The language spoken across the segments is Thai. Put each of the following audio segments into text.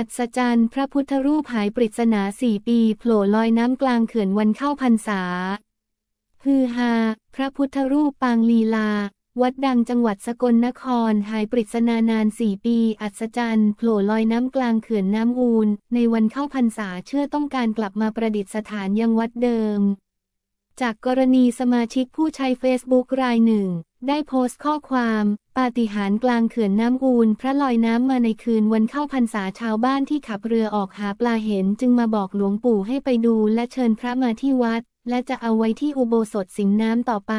อัศจรรย์พระพุทธรูปหายปริศนาสี่ปี โผล่ลอยน้ำกลางเขื่อนวันเข้าพรรษา ฮือฮาพระพุทธรูปปางลีลา วัดดังจังหวัดสกลนครหายปริศนานานสี่ปี อัศจรรย์โผล่ลอยน้ำกลางเขื่อนน้ำอูนในวันเข้าพรรษาเชื่อต้องการกลับมาประดิษฐานยังวัดเดิม จากกรณีสมาชิกผู้ใช้เฟซบุ๊กรายหนึ่งได้โพสต์ข้อความ ปาฏิหาริย์กลางเขื่อนน้ำอูนพระลอยน้ำมาในคืนวันเข้าพรรษาชาวบ้านที่ขับเรือออกหาปลาเห็น จึงมาบอกหลวงปู่ให้ไปดูและเชิญพระมาที่วัด และจะเอาไว้ที่อุโบสถสิงน้ำต่อไป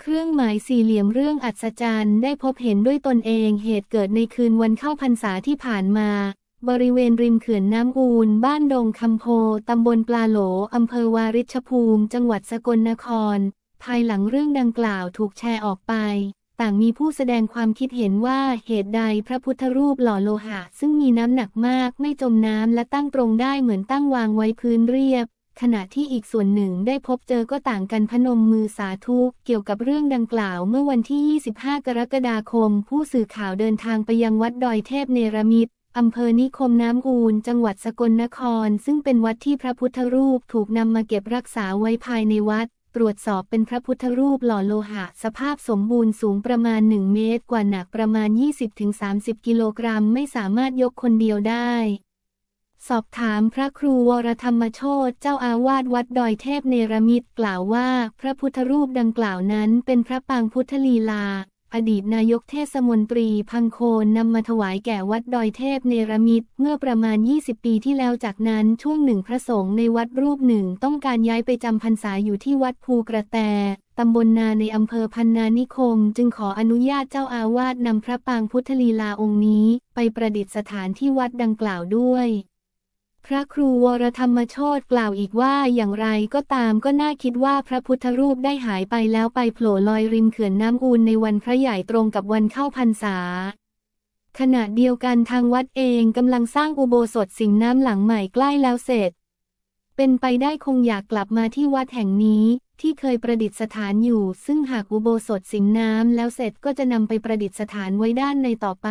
เครื่องหมายสี่เหลี่ยมเรื่องอัศจรรย์ ได้พบเห็นด้วยตนเองเหตุเกิดในคืนวันเข้าพรรษาที่ผ่านมา บริเวณริมเขื่อนน้ำอูนบ้านดงคำโพตำบลปลาโหลอำเภอวาริชภูมิ จังหวัดสกลนครภายหลังเรื่องดังกล่าวถูกแชร์ออกไป ต่างมีผู้แสดงความคิดเห็นว่า เหตุใดพระพุทธรูปหล่อโลหะ ซึ่งมีน้ำหนักมากไม่จมน้ำและตั้งตรงได้เหมือนตั้งวางไว้พื้นเรียบ ขณะที่อีกส่วนหนึ่งได้พบเจอก็ต่างกันพนมมือสาธุเกี่ยวกับเรื่องดังกล่าว เมื่อวันที่ 25 กรกฎาคม ผู้สื่อข่าวเดินทางไปยังวัดดอยเทพเนรมิตอำเภอนิคมน้ำอูนจังหวัดสกลนคร ซึ่งเป็นวัดที่พระพุทธรูปถูกนำมาเก็บรักษาไว้ภายในวัดตรวจสอบเป็นพระพุทธรูปหล่อโลหะ สภาพสมบูรณ์สูงประมาณ 1 เมตรกว่าหนักประมาณ 20-30 กิโลกรัมไม่สามารถยกคนเดียวได้ สอบถามพระครูวรธรรมโชตเจ้าอาวาสวัดดอยเทพเนรมิตกล่าวว่าพระพุทธรูปดังกล่าวนั้นเป็นพระปางพุทธลีลาอดีตนายกเทศมนตรีพังโคนนำมาถวายแก่วัดดอยเทพเนรมิตเมื่อประมาณ 20 ปีที่แล้วจากนั้นช่วงหนึ่งพระสงฆ์ในวัดรูปหนึ่งต้องการย้ายไปจำพรรษาอยู่ที่วัดภูกระแตตำบลนาในอำเภอพันนานิคมจึงขออนุญาตเจ้าอาวาสนำพระปางพุทธลีลาองค์นี้ ไปประดิษฐานที่วัดดังกล่าวด้วยพระครูวรธรรมโชตกล่าวอีกว่าอย่างไรก็ตามก็น่าคิดว่าพระพุทธรูปได้หายไปแล้วไปโผล่ลอยริมเขื่อนน้ำอูนในวันพระใหญ่ตรงกับวันเข้าพรรษา ขณะเดียวกันทางวัดเองกำลังสร้างอุโบสถสิงน้ำหลังใหม่ใกล้แล้วเสร็จ เป็นไปได้คงอยากกลับมาที่วัดแห่งนี้ที่เคยประดิษฐานอยู่ ซึ่งหากอุโบสถสิงน้ำแล้วเสร็จก็จะนำไปประดิษฐานไว้ด้านในต่อไป